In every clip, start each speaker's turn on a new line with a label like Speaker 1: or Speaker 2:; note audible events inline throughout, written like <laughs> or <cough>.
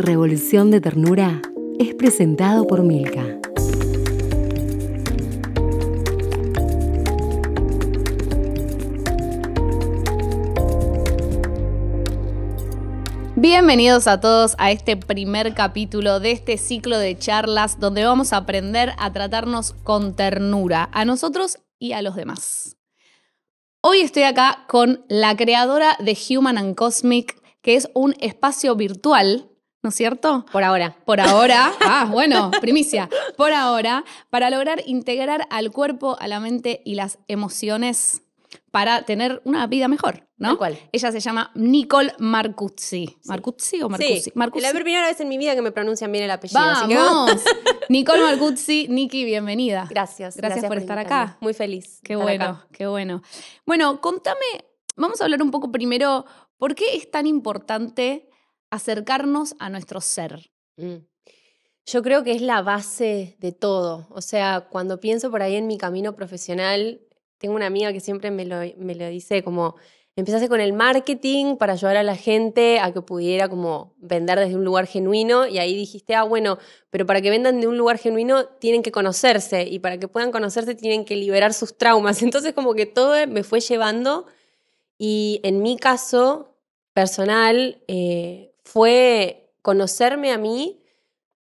Speaker 1: Revolución de Ternura es presentado por Milka.
Speaker 2: Bienvenidos a todos a este primer capítulo de este ciclo de charlas donde vamos a aprender a tratarnos con ternura a nosotros y a los demás. Hoy estoy acá con la creadora de Human and Cosmic, que es un espacio virtual ¿no es cierto? Por ahora. Por ahora, <laughs> ah, bueno, primicia, por ahora, para lograr integrar al cuerpo, a la mente y las emociones para tener una vida mejor, ¿no? ¿Cuál? Ella se llama Nicole Marcuzzi. ¿Marcuzzi o Marcuzzi? Sí. La primera vez en mi vida
Speaker 1: que me pronuncian bien el apellido. ¡Vamos! <laughs>
Speaker 2: Nicole Marcuzzi, Niki, bienvenida.
Speaker 1: Gracias. Gracias, por, estar acá.
Speaker 2: Muy feliz. Qué bueno, qué bueno. Bueno, contame, vamos a hablar un poco primero, ¿por qué es tan importante acercarnos a nuestro ser.
Speaker 1: Mm. Yo creo que es la base de todo. O sea, cuando pienso por ahí en mi camino profesional, tengo una amiga que siempre me lo, me lo dice como, empezaste con el marketing para ayudar a la gente a que pudiera como vender desde un lugar genuino y ahí dijiste, ah, bueno, pero para que vendan de un lugar genuino tienen que conocerse y para que puedan conocerse tienen que liberar sus traumas. <laughs> Entonces como que todo me fue llevando y en mi caso personal, eh, fue conocerme a mí,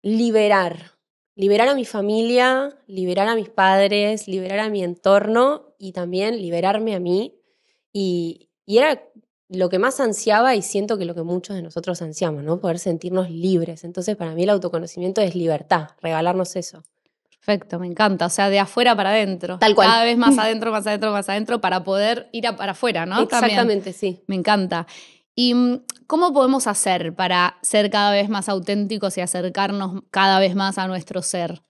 Speaker 1: liberar, liberar a mi familia, liberar a mis padres, liberar a mi entorno y también liberarme a mí. Y, era lo que más ansiaba y siento que lo que muchos de nosotros ansiamos, ¿no? Poder sentirnos libres. Entonces, para mí el autoconocimiento es libertad, regalarnos eso. Perfecto, me encanta. O sea, de afuera para adentro. Tal cual. Cada vez más <laughs> adentro,
Speaker 2: más adentro, más adentro, para poder ir para afuera, ¿no? Exactamente, sí. Me encanta. ¿Y mm, cómo podemos hacer para ser cada vez más auténticos
Speaker 1: y acercarnos cada vez más a nuestro ser?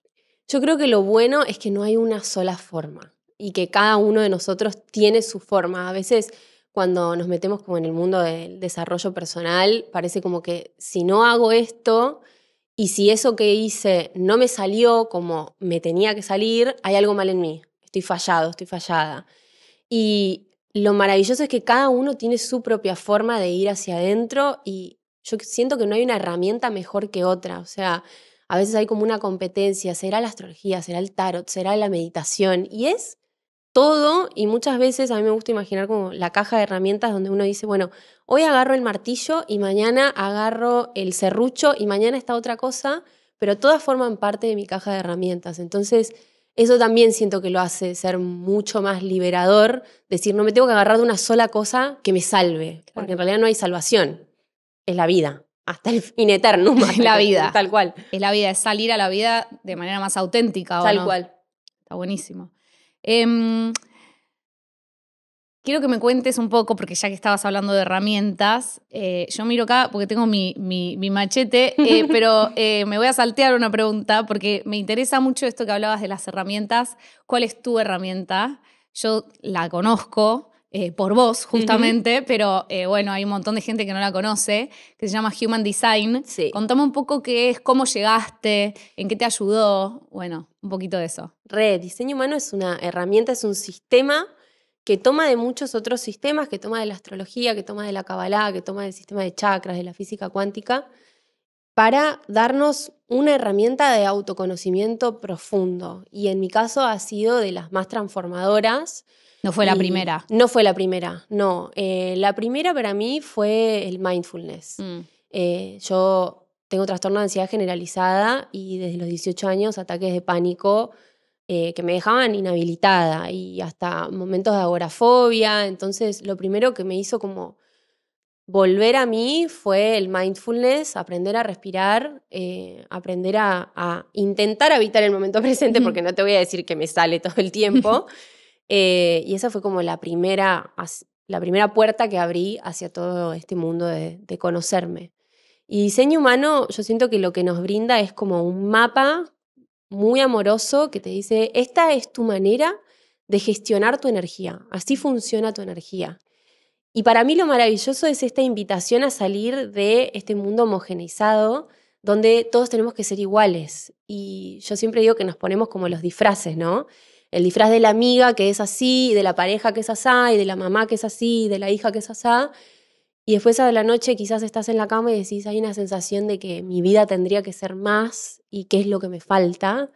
Speaker 1: Yo creo que lo bueno es que no hay una sola forma y que cada uno de nosotros tiene su forma. A veces cuando nos metemos como en el mundo del desarrollo personal, parece como que si no hago esto y si eso que hice no me salió como me tenía que salir, hay algo mal en mí, estoy fallado, estoy fallada. Y lo maravilloso es que cada uno tiene su propia forma de ir hacia adentro y yo siento que no hay una herramienta mejor que otra. O sea, a veces hay como una competencia, será la astrología, será el tarot, será la meditación y es todo y muchas veces a mí me gusta imaginar como la caja de herramientas donde uno dice, bueno, hoy agarro el martillo y mañana agarro el serrucho y mañana está otra cosa, pero todas forman parte de mi caja de herramientas. Entonces, eso también siento que lo hace ser mucho más liberador, decir, no me tengo que agarrar de una sola cosa que me salve, porque en realidad no hay salvación, es la vida, hasta el fin eterno. Es la vida. Tal
Speaker 2: cual. Es la vida, es salir a la vida de manera más auténtica. tal cual. Está buenísimo. Em, Quiero que me cuentes un poco, porque ya que estabas hablando de herramientas, eh, yo miro acá porque tengo mi, machete, eh, <laughs> pero eh, me voy a saltear una pregunta porque me interesa mucho esto que hablabas de las herramientas. ¿Cuál es tu herramienta? Yo la conozco por vos, justamente, pero bueno, hay un montón de gente que no la conoce, que se llama Human Design. Sí. Contame un poco qué
Speaker 1: es, cómo llegaste, en qué te ayudó. Bueno, un poquito de eso. Red, diseño humano es una herramienta, es un sistema que toma de muchos otros sistemas, que toma de la astrología, que toma de la cabalá, que toma del sistema de chakras, de la física cuántica, para darnos una herramienta de autoconocimiento profundo. Y en mi caso ha sido de las más transformadoras. No fue la primera. No fue la primera, no. Eh, la primera para mí fue el mindfulness. Mm. Eh, yo tengo trastorno de ansiedad generalizada y desde los 18 años ataques de pánico eh, que me dejaban inhabilitada y hasta momentos de agorafobia. Entonces, lo primero que me hizo como volver a mí fue el mindfulness, aprender a respirar, eh, aprender a, intentar habitar el momento <laughs> presente, porque no te voy a decir que me sale todo el tiempo. <laughs> Eh, y esa fue como la primera, la primera puerta que abrí hacia todo este mundo de, de conocerme. Y diseño humano, yo siento que lo que nos brinda es como un mapa muy amoroso que te dice, esta es tu manera de gestionar tu energía, así funciona tu energía. Y para mí lo maravilloso es esta invitación a salir de este mundo homogeneizado, donde todos tenemos que ser iguales. Y yo siempre digo que nos ponemos como los disfraces, ¿no? El disfraz de la amiga que es así, de la pareja que es así y de la mamá que es así, de la hija que es así y después de la noche quizás estás en la cama y decís, hay una sensación de que mi vida tendría que ser más y qué es lo que me falta.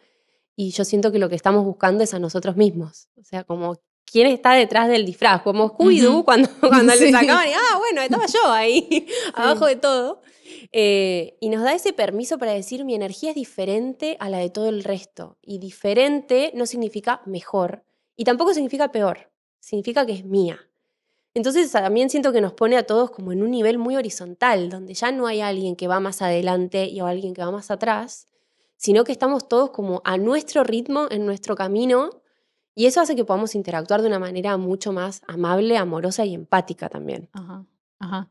Speaker 1: Y yo siento que lo que estamos buscando es a nosotros mismos. O sea, como, ¿quién está detrás del disfraz? Como Scooby-Doo <laughs> cuando, le sacaban y, ah, bueno, estaba yo ahí, <laughs> abajo de todo. Eh, y nos da ese permiso para decir, mi energía es diferente a la de todo el resto. Y diferente no significa mejor y tampoco significa peor, significa que es mía entonces también siento que nos pone a todos como en un nivel muy horizontal, donde ya no hay alguien que va más adelante y alguien que va más atrás, sino que estamos todos como a nuestro ritmo, en nuestro camino, y eso hace que podamos interactuar de una manera mucho más amable, amorosa y empática también.
Speaker 2: Ajá, ajá.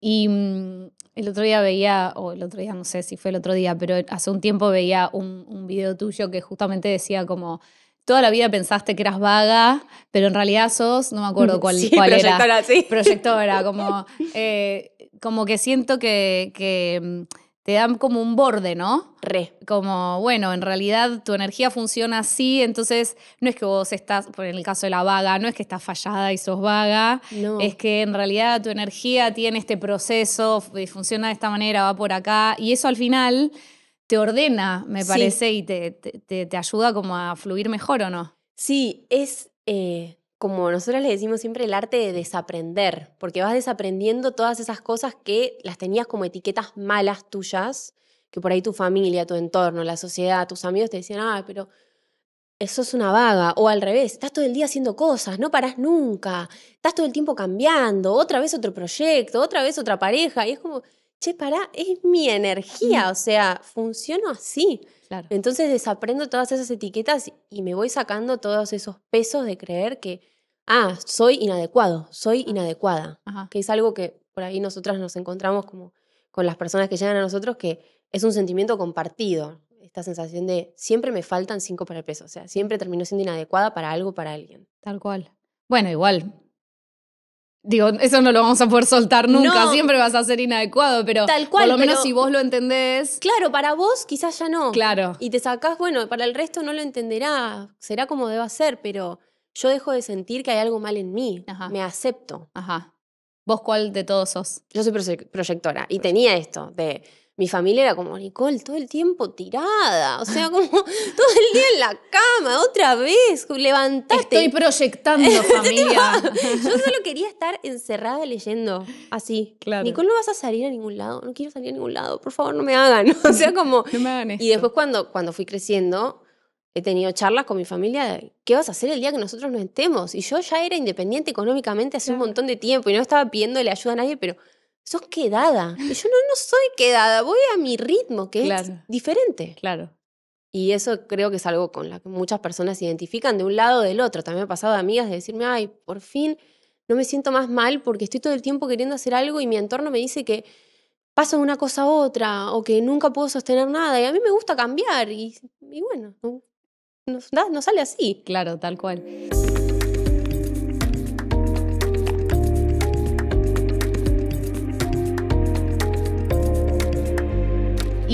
Speaker 2: Y mm, el otro día veía, o el otro día no sé si fue el otro día, pero hace un tiempo veía un video tuyo que justamente decía como toda la vida pensaste que eras vaga, pero en realidad sos, no me acuerdo <laughs> cuál, proyectora, era. Sí. <laughs> Proyectora, como, eh, como que siento que, mm, te dan como un borde, ¿no? Re. Como, bueno, en realidad tu energía funciona así, entonces no es que vos estás, por el caso de la vaga, no es que estás fallada y sos vaga, no. es que en realidad tu energía tiene este proceso, funciona de esta manera, va por acá, y eso al final te ordena, me parece,
Speaker 1: y te, te, ayuda como a fluir mejor o no. Sí, es eh, como nosotros le decimos siempre el arte de desaprender, porque vas desaprendiendo todas esas cosas que las tenías como etiquetas malas tuyas, que por ahí tu familia, tu entorno, la sociedad, tus amigos te decían, ah, pero eso es una vaga, o al revés, estás todo el día haciendo cosas, no parás nunca, estás todo el tiempo cambiando, otra vez otro proyecto, otra vez otra pareja, y es como che, pará, es mi energía, o sea, funciono así. Entonces desaprendo todas esas etiquetas y me voy sacando todos esos pesos de creer que, ah, soy inadecuado, soy ah. inadecuada, que es algo que por ahí nosotras nos encontramos como con las personas que llegan a nosotros, que es un sentimiento compartido, esta sensación de siempre me faltan cinco para el peso, o sea, siempre termino siendo inadecuada para algo, para alguien. Tal cual. Bueno, igual, Digo, eso no lo vamos a poder soltar nunca, siempre vas a ser inadecuado, pero por lo menos si vos lo entendés. Claro, para vos quizás ya no. Claro. Y te sacás, bueno, para el resto no lo entenderá, será como deba ser, pero yo dejo de sentir que hay algo mal en mí, me acepto. Ajá. ¿Vos cuál de todos sos? Yo soy proyectora y tenía esto de mi familia era como, Nicole, todo el tiempo tirada, o sea, como <laughs> todo el día en la cama, otra vez, levantaste. Estoy proyectando <laughs> familia. Yo solo quería estar encerrada leyendo, así. Claro. Nicole, no vas a salir a ningún lado, no quiero salir a ningún lado, por favor, no me hagan. <laughs> O sea, como... no me hagan Y después cuando, cuando fui creciendo, he tenido charlas con mi familia de qué vas a hacer el día que nosotros no estemos. Y yo ya era independiente económicamente hace un montón de tiempo y no estaba pidiéndole ayuda a nadie, pero sos quedada. Y yo no, no soy quedada, voy a mi ritmo, que es diferente. Claro. Y eso creo que es algo con lo que muchas personas se identifican de un lado o del otro. También me ha pasado de amigas de decirme, ay, por fin no me siento más mal porque estoy todo el tiempo queriendo hacer algo y mi entorno me dice que paso de una cosa a otra o que nunca puedo sostener nada. Y a mí me gusta cambiar y, bueno, no sale así. Claro, tal cual.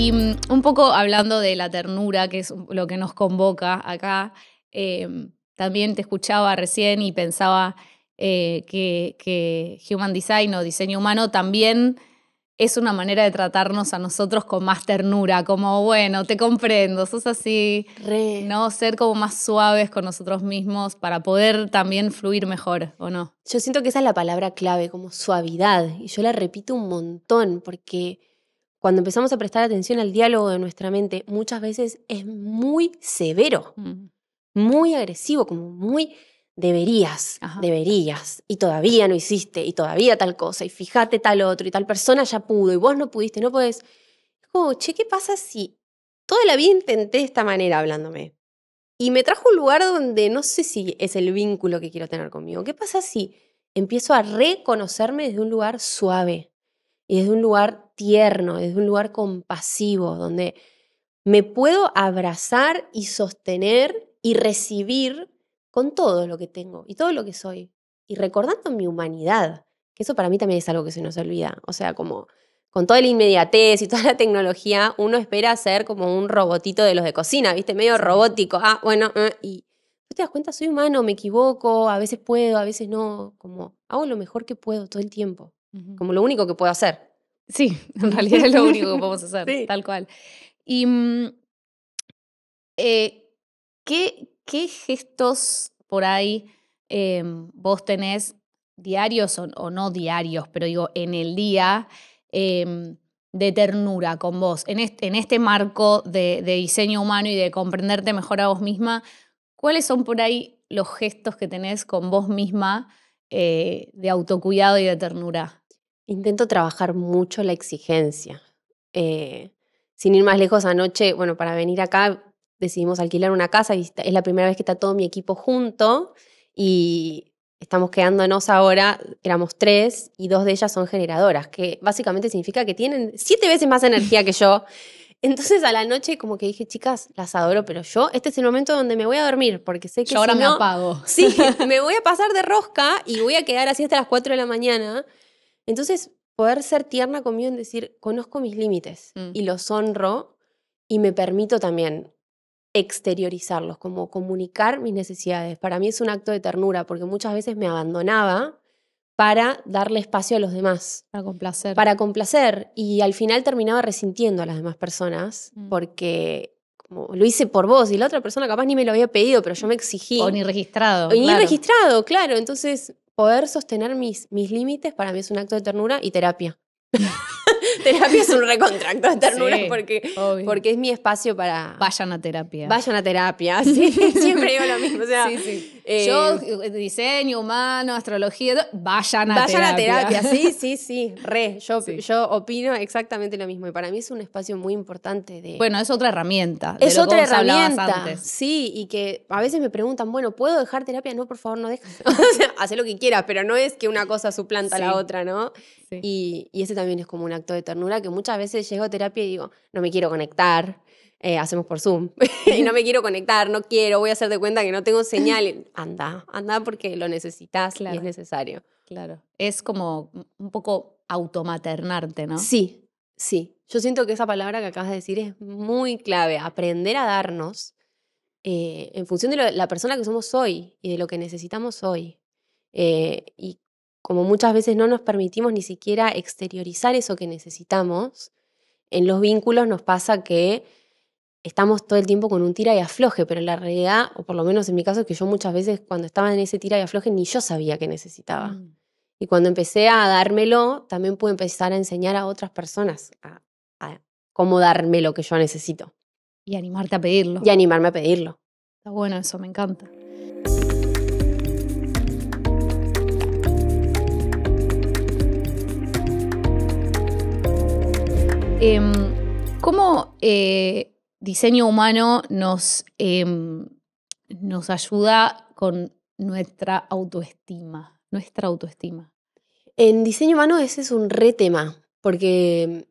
Speaker 2: Y mm, un poco hablando de la ternura, que es lo que nos convoca acá, em, también te escuchaba recién y pensaba eh, que, Human Design o diseño humano también es una manera de tratarnos a nosotros con más ternura, como, bueno, te comprendo, sos así, ¿no? Ser como más suaves con nosotros mismos para poder también fluir mejor, ¿o no?
Speaker 1: Yo siento que esa es la palabra clave, como suavidad, y yo la repito un montón, porque cuando empezamos a prestar atención al diálogo de nuestra mente, muchas veces es muy severo, mm. muy agresivo, como muy deberías, deberías, y todavía no hiciste, y todavía tal cosa, y fíjate tal otro, y tal persona ya pudo, y vos no pudiste, no puedes. como, che, ¿qué pasa si toda la vida intenté de esta manera hablándome? Y me trajo un lugar donde no sé si es el vínculo que quiero tener conmigo. ¿Qué pasa si empiezo a reconocerme desde un lugar suave? y desde un lugar tierno, desde un lugar compasivo, donde me puedo abrazar y sostener y recibir con todo lo que tengo y todo lo que soy. Y recordando mi humanidad, que eso para mí también es algo que se nos olvida. O sea, como con toda la inmediatez y toda la tecnología, uno espera ser como un robotito de los de cocina, ¿viste? Medio robótico. Ah, bueno, ah, y no te das cuenta, soy humano, me equivoco, a veces puedo, a veces no. Como hago lo mejor que puedo todo el tiempo como lo único que puedo hacer. Sí, <laughs> en realidad es lo único que podemos
Speaker 2: hacer, tal cual. Y mm, eh, ¿qué, gestos por ahí em, vos tenés diarios o, no diarios, pero digo, en el día em, de ternura con vos, en este, en este marco de, diseño humano y de comprenderte mejor a vos misma, ¿cuáles son por ahí los gestos que tenés con vos misma eh, de autocuidado y de ternura?
Speaker 1: Intento trabajar mucho la exigencia. Eh, sin ir más lejos, anoche, bueno, para venir acá decidimos alquilar una casa y es la primera vez que está todo mi equipo junto y estamos quedándonos ahora, éramos tres y dos de ellas son generadoras, que básicamente significa que tienen siete veces más <laughs> energía que yo. Entonces a la noche como que dije, chicas, las adoro, pero yo, este es el momento donde me voy a dormir, porque sé que... ahora me apago. Sí, <laughs> me voy a pasar de rosca y voy a quedar así hasta las cuatro de la mañana. Entonces, poder ser tierna conmigo en decir, conozco mis límites mm. y los honro y me permito también exteriorizarlos, como comunicar mis necesidades. Para mí es un acto de ternura porque muchas veces me abandonaba para darle espacio a los demás. Para complacer. Para complacer. Y al final terminaba resintiendo a las demás personas mm. porque lo hice por vos y la otra persona capaz ni me lo había pedido, pero yo me exigí. O ni registrado. ni registrado, claro. Entonces poder sostener mis, mis límites para mí es un acto de ternura y terapia. <laughs> terapia es un recontracto de ternura porque, porque es mi espacio para... Vayan a terapia. Vayan a terapia, <laughs> sí. Siempre digo lo mismo. O sea, sí. Yo,
Speaker 2: eh, eh, diseño humano, astrología, vayan a terapia. Vayan a terapia, <laughs> sí,
Speaker 1: sí, sí, re. Yo, opino exactamente lo mismo. Y para mí es un espacio muy importante de... Bueno, es
Speaker 2: otra herramienta. Es otra herramienta.
Speaker 1: Sí, y que a veces me preguntan, bueno, ¿puedo dejar terapia? No, por favor, no dejes. <laughs> o lo que quieras, pero no es que una cosa suplanta a la otra, ¿no? Y, y ese también es como un acto de ternura que muchas veces llego a terapia y digo, no me quiero conectar eh, hacemos por Zoom <laughs> y no me quiero conectar, no quiero, voy a hacer de cuenta que no tengo señal. <laughs> Anda, anda porque lo necesitas y es necesario. Claro. Es como un poco automaternarte, ¿no? Sí, sí. Yo siento que esa palabra que acabas de decir es muy clave, aprender a darnos eh, en función de la persona que somos hoy y de lo que necesitamos hoy. Eh, y como muchas veces no nos permitimos ni siquiera exteriorizar eso que necesitamos, en los vínculos nos pasa que estamos todo el tiempo con un tira y afloje, pero la realidad, o por lo menos en mi caso, es que yo muchas veces cuando estaba en ese tira y afloje ni yo sabía que necesitaba. Mm. Y cuando empecé a dármelo, también pude empezar a enseñar a otras personas a, cómo darme lo que yo necesito. Y animarte a pedirlo. Y animarme a pedirlo. Está bueno eso, me encanta.
Speaker 2: Em, ¿Cómo eh, diseño humano nos, em, nos ayuda con nuestra autoestima, nuestra autoestima.
Speaker 1: En diseño humano ese es un re porque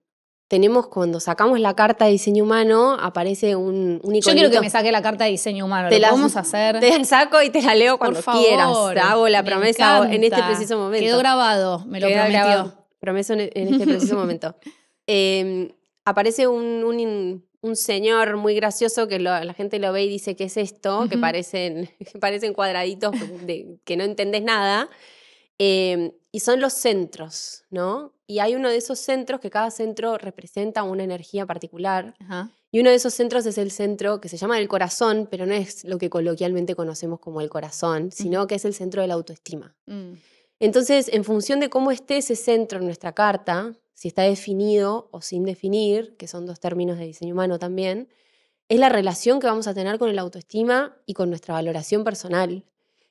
Speaker 1: tenemos cuando sacamos la carta de diseño humano, aparece un, un Yo quiero que me saque
Speaker 2: la carta de diseño humano, te ¿lo la, hacer? Te la
Speaker 1: saco y te la leo cuando quieras, hago la promesa en este preciso momento. Quedó grabado,
Speaker 2: me lo prometió.
Speaker 1: E, en este preciso momento. <laughs> Em, aparece un, un señor muy gracioso que la gente lo ve y dice, que es esto? que, parecen, <laughs> parecen cuadraditos que no entendés nada. Eh, y son los centros, ¿no? Y hay uno de esos centros que cada centro representa una energía particular. Y uno de esos centros es el centro que se llama el corazón, pero no es lo que coloquialmente conocemos como el corazón, sino que es el centro de la autoestima. Mm. Entonces, en función de cómo esté ese centro en nuestra carta, si está definido o sin definir, que son dos términos de diseño humano también, es la relación que vamos a tener con el autoestima y con nuestra valoración personal.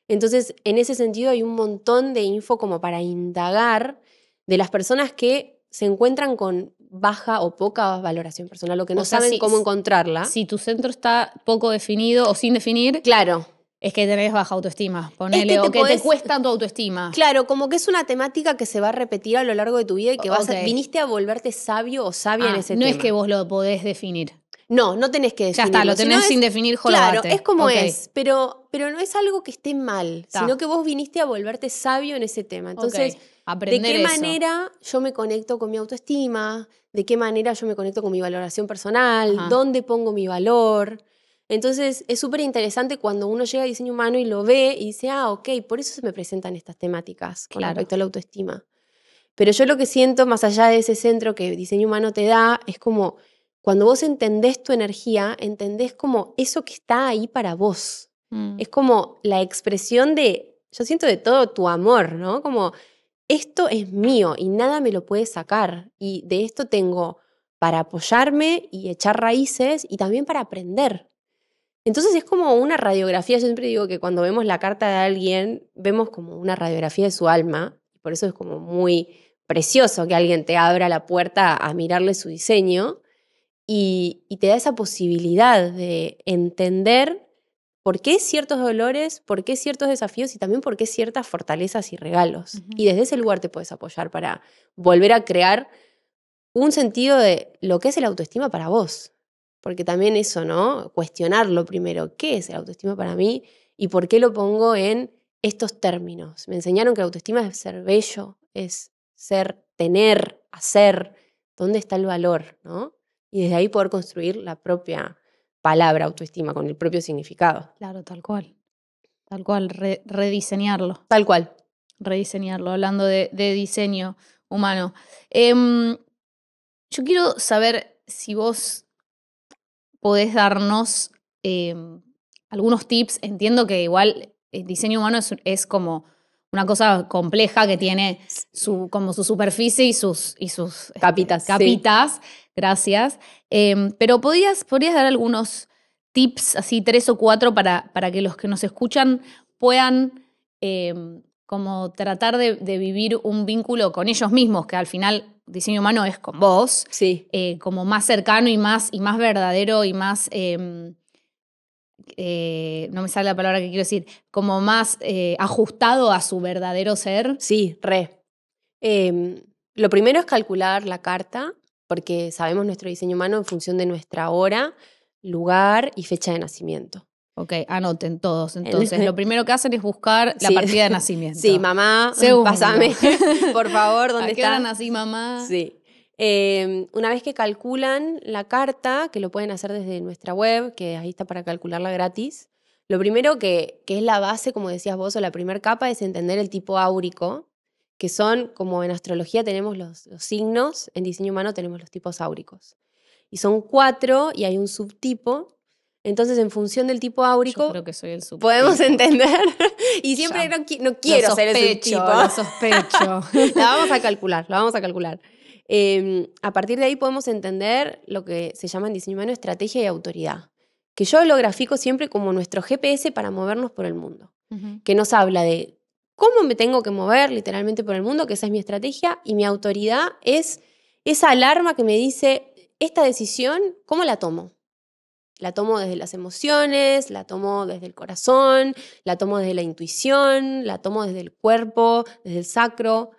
Speaker 1: Entonces, en ese sentido hay un montón de info como para indagar de las personas que se encuentran con baja o poca valoración personal, o que no saben cómo encontrarla. Si
Speaker 2: tu centro está poco definido
Speaker 1: o sin definir. Claro es que tenés
Speaker 2: baja autoestima, ponele, este o que te
Speaker 1: cuesta tu autoestima. Claro, como que es una temática que se va a repetir a lo largo de tu vida y que vas viniste a volverte sabio o sabia ah, en ese no tema. No es que vos lo podés definir. No, no tenés que definirlo. Ya está, lo tenés sin definir, Claro, es como es, pero, pero no es algo que esté mal, sino que vos viniste a volverte sabio en ese tema. Entonces, ¿de qué manera yo me conecto con mi autoestima? ¿De qué manera yo me conecto con mi valoración personal? ¿Dónde pongo mi valor? Entonces es súper interesante cuando uno llega a diseño humano y lo ve y dice, ah, ok, por eso se me presentan estas temáticas con respecto a la autoestima. Pero yo lo que siento más allá de ese centro que diseño humano te da es como cuando vos entendés tu energía, entendés como eso que está ahí para vos. Mm. Es como la expresión de, yo siento de todo tu amor, ¿no? Como esto es mío y nada me lo puede sacar. Y de esto tengo para apoyarme y echar raíces y también para aprender. Entonces es como una radiografía, yo siempre digo que cuando vemos la carta de alguien, vemos como una radiografía de su alma, por eso es como muy precioso que alguien te abra la puerta a mirarle su diseño y, te da esa posibilidad de entender por qué ciertos dolores, por qué ciertos desafíos y también por qué ciertas fortalezas y regalos. Y desde ese lugar te puedes apoyar para volver a crear un sentido de lo que es el autoestima para vos. Porque también eso, ¿no? Cuestionarlo primero, ¿qué es el autoestima para mí y por qué lo pongo en estos términos? Me enseñaron que la autoestima es ser bello, es ser, tener, hacer, dónde está el valor, ¿no? Y desde ahí poder construir la propia palabra autoestima con el propio significado.
Speaker 2: Claro, tal cual. Tal cual, rediseñarlo. Tal cual. Rediseñarlo, hablando de, diseño humano. Em, yo quiero saber si vos podés darnos em, algunos tips. Entiendo que igual el diseño humano es, como una cosa compleja que tiene su, como su superficie y sus, y sus este, capitas. gracias. Em, pero podrías dar algunos tips, así tres o cuatro, para, para que los que nos escuchan puedan em, como tratar de, vivir un vínculo con ellos mismos, que al final diseño humano es con vos, eh, como más cercano y más, y más verdadero y más, em, eh, no me sale la palabra que quiero decir,
Speaker 1: como más eh, ajustado a su verdadero ser. Sí, re. Em, lo primero es calcular la carta, porque sabemos nuestro diseño humano en función de nuestra hora, lugar y fecha de nacimiento. Ok, anoten todos. Entonces, lo primero que hacen es buscar la partida de <laughs> nacimiento. Sí, mamá, pásame, <laughs> por favor, ¿dónde ¿A qué está? Hora nací, mamá? Sí. Em, una vez que calculan la carta, que lo pueden hacer desde nuestra web, que ahí está para calcularla gratis, lo primero que, es la base, como decías vos, o la primera capa, es entender el tipo áurico, que son, como en astrología tenemos los signos, en diseño humano tenemos los tipos áuricos. Y son cuatro y hay un subtipo entonces, en función del tipo áurico, podemos <laughs> entender. y siempre no, quiero ser ese tipo. Lo sospecho. la <laughs> vamos a calcular, la vamos a calcular. Em, a partir de ahí podemos entender lo que se llama en diseño humano estrategia y autoridad. Que yo lo grafico siempre como nuestro GPS para movernos por el mundo. Que nos habla de cómo me tengo que mover literalmente por el mundo, que esa es mi estrategia, y mi autoridad es esa alarma que me dice, esta decisión, ¿cómo la tomo? La tomo desde las emociones, la tomo desde el corazón, la tomo desde la intuición, la tomo desde el cuerpo, desde el sacro.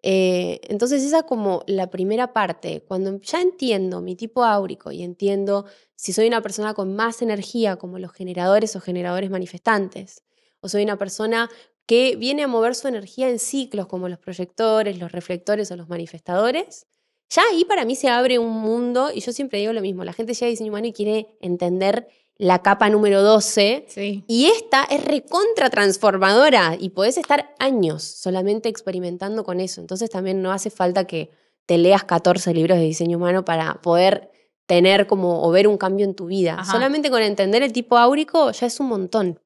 Speaker 1: Eh, entonces esa es como la primera parte, cuando ya entiendo mi tipo áurico y entiendo si soy una persona con más energía como los generadores o generadores manifestantes, o soy una persona que viene a mover su energía en ciclos como los proyectores, los reflectores o los manifestadores, ya ahí para mí se abre un mundo, y yo siempre digo lo mismo, la gente llega a diseño humano y quiere entender la capa número 12, y esta es recontra transformadora, y podés estar años solamente experimentando con eso, entonces también no hace falta que te leas 14 libros de diseño humano para poder tener como o ver un cambio en tu vida. Solamente con entender el tipo áurico ya es un montón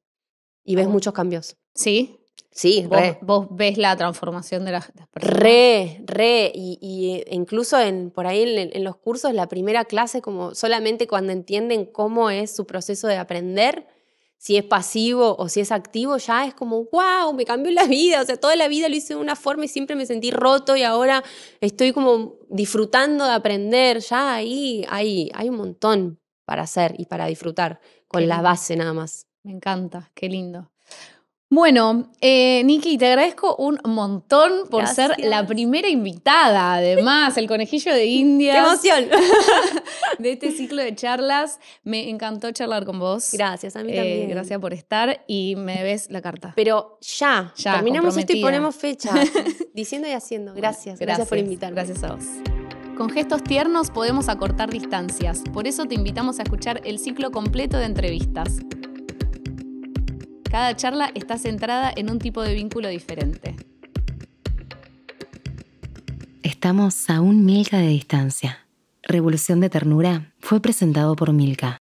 Speaker 1: y ves muchos cambios. Sí, Sí, vos, ves la transformación de las, Re, re, y, eh, incluso en, por ahí en, los cursos, la primera clase, como solamente cuando entienden cómo es su proceso de aprender, si es pasivo o si es activo, ya es como, wow, me cambió la vida, o sea, toda la vida lo hice de una forma y siempre me sentí roto y ahora estoy como disfrutando de aprender, ya ahí, hay un montón para hacer y para disfrutar con la base nada más. Me encanta, qué lindo.
Speaker 2: Bueno, eh, Nikki, te agradezco un montón por ser la primera invitada, además, el conejillo de India. <laughs> ¡Qué emoción! <laughs> De este ciclo de charlas. Me encantó charlar con vos. Gracias, a mí eh, también. Gracias por estar y me ves la carta. Pero ya, ya terminamos esto y ponemos
Speaker 1: fecha. <laughs> Diciendo y haciendo. Gracias. Gracias, Gracias por invitarme.
Speaker 2: Gracias a vos. Con gestos tiernos podemos acortar distancias. Por eso te invitamos a escuchar el ciclo completo de entrevistas. Cada charla está centrada en un tipo de vínculo diferente. Estamos a un Milka de distancia. Revolución de Ternura fue presentado por Milka.